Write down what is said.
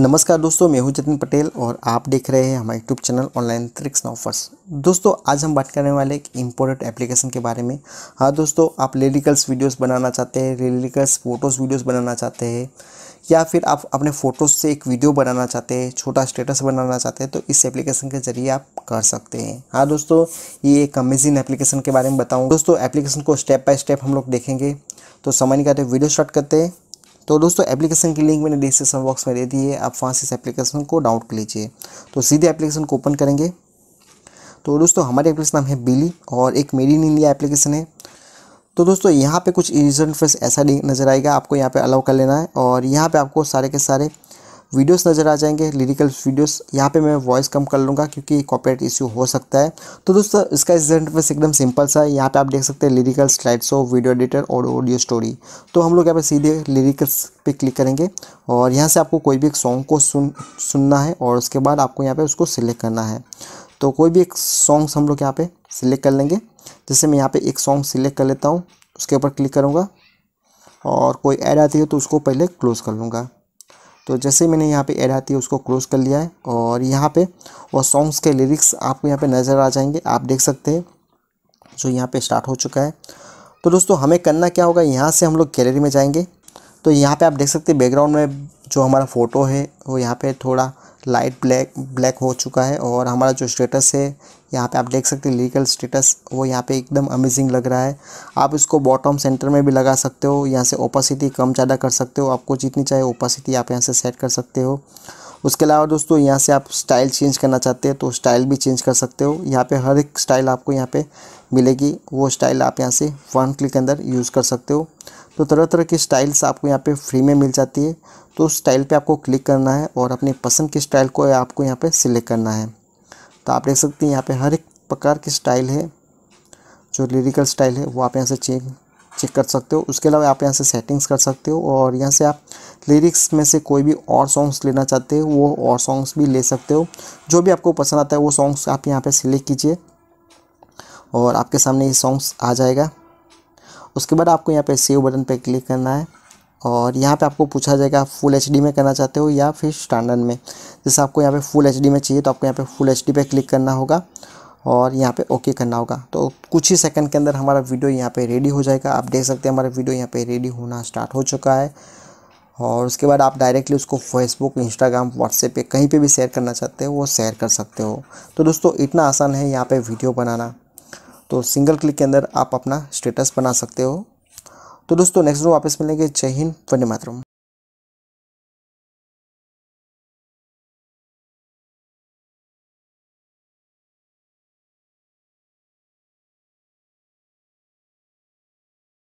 नमस्कार दोस्तों मैं हूं जतिन पटेल और आप देख रहे हैं हमारे YouTube channel online tricks and offers दोस्तों आज हम बात करने वाले एक इम्पोर्टेंट एप्लीकेशन के बारे में हाँ दोस्तों आप लिरिकल्स वीडियोस बनाना चाहते हैं लिरिकल्स फोटोज़ वीडियोस बनाना चाहते हैं या फिर आप अपने फ़ोटोज़ से एक वीडियो बनाना चाहते हैं छोटा स्टेटस बनाना चाहते हैं तो इस एप्लीकेशन के ज़रिए आप कर सकते हैं हाँ दोस्तों ये एक अमेजिंग एप्लीकेशन के बारे में बताऊँ दोस्तों एप्लीकेशन को स्टेप बाय स्टेप हम लोग देखेंगे तो समय करते वीडियो स्टार्ट करते हैं तो दोस्तों एप्लीकेशन की लिंक मैंने डिस्क्रिप्शन बॉक्स में दे दी है आप वहाँ से इस एप्लीकेशन को डाउनलोड कर लीजिए तो सीधे एप्लीकेशन को ओपन करेंगे तो दोस्तों हमारे एप्लीकेशन नाम है बिली और एक मेड इन इंडिया एप्लीकेशन है तो दोस्तों यहाँ पे कुछ यूजर इंटरफेस ऐसा नज़र आएगा आपको यहाँ पे अलाउ कर लेना है और यहाँ पे आपको सारे के सारे वीडियोस नज़र आ जाएंगे लिरिकल वीडियोस यहाँ पे मैं वॉइस कम कर लूँगा क्योंकि कॉपरेट इश्यू हो सकता है तो दोस्तों इसका इस बस एकदम सिंपल सा है यहाँ पे आप देख सकते हैं lyrical slide show video editor और ऑडियो स्टोरी तो हम लोग यहाँ पे सीधे लिरिकल्स पे क्लिक करेंगे और यहाँ से आपको कोई भी एक सॉन्ग को सुन सुनना है और उसके बाद आपको यहाँ पर उसको सिलेक्ट करना है तो कोई भी एक सॉन्ग्स हम लोग यहाँ पर सिलेक्ट कर लेंगे जैसे मैं यहाँ पर एक सॉन्ग सिलेक्ट कर लेता हूँ उसके ऊपर क्लिक करूँगा और कोई ऐड आती है तो उसको पहले क्लोज़ कर लूँगा तो जैसे मैंने यहाँ पे ऐड आती है उसको क्लोज कर लिया है और यहाँ पे और सॉन्ग्स के लिरिक्स आपको यहाँ पे नज़र आ जाएंगे आप देख सकते हैं जो यहाँ पे स्टार्ट हो चुका है तो दोस्तों हमें करना क्या होगा यहाँ से हम लोग गैलरी में जाएंगे तो यहाँ पे आप देख सकते हैं बैकग्राउंड में जो हमारा फ़ोटो है वो यहाँ पर थोड़ा लाइट ब्लैक ब्लैक हो चुका है और हमारा जो स्टेटस है यहाँ पे आप देख सकते हैं लीगल स्टेटस वो यहाँ पे एकदम अमेजिंग लग रहा है आप इसको बॉटम सेंटर में भी लगा सकते हो यहाँ से ओपासिटी कम ज़्यादा कर सकते हो आपको जितनी चाहे ओपासिटी आप यहाँ से सेट कर सकते हो उसके अलावा दोस्तों यहाँ से आप स्टाइल चेंज करना चाहते हैं तो स्टाइल भी चेंज कर सकते हो यहाँ पे हर एक स्टाइल आपको यहाँ पे मिलेगी वो स्टाइल आप यहाँ से वन क्लिक के अंदर यूज़ कर सकते हो तो तरह तरह की स्टाइल्स आपको यहाँ पे फ्री में मिल जाती है तो उस स्टाइल पे आपको क्लिक करना है और अपनी पसंद की स्टाइल को आपको यहाँ पर सिलेक्ट करना है तो आप देख सकते हैं यहाँ पर हर एक प्रकार की स्टाइल है जो लिरिकल स्टाइल है वो आप यहाँ से चेंज चेक कर सकते हो उसके अलावा आप यहाँ से सेटिंग्स कर सकते हो और यहाँ से आप लिरिक्स में से कोई भी और सॉन्ग्स लेना चाहते हो वो और सॉन्ग्स भी ले सकते हो जो भी आपको पसंद आता है वो सॉन्ग्स आप यहाँ पर सिलेक्ट कीजिए और आपके सामने ये सॉन्ग्स आ जाएगा उसके बाद आपको यहाँ पे सेव बटन पे क्लिक करना है और यहाँ पे आपको पूछा जाएगा आप फुल एच में करना चाहते हो या फिर स्टैंडर्ड में जैसे आपको यहाँ पे फुल एच में चाहिए तो आपको यहाँ पे फुल एच पे क्लिक करना होगा और यहाँ पे ओके करना होगा तो कुछ ही सेकंड के अंदर हमारा वीडियो यहाँ पे रेडी हो जाएगा आप देख सकते हैं हमारा वीडियो यहाँ पे रेडी होना स्टार्ट हो चुका है और उसके बाद आप डायरेक्टली उसको फेसबुक इंस्टाग्राम व्हाट्सएप पे कहीं पे भी शेयर करना चाहते हो वो शेयर कर सकते हो तो दोस्तों इतना आसान है यहाँ पर वीडियो बनाना तो सिंगल क्लिक के अंदर आप अपना स्टेटस बना सकते हो तो दोस्तों नेक्स्ट वीडियो वापस मिलेंगे जय हिंद वंदे मातरम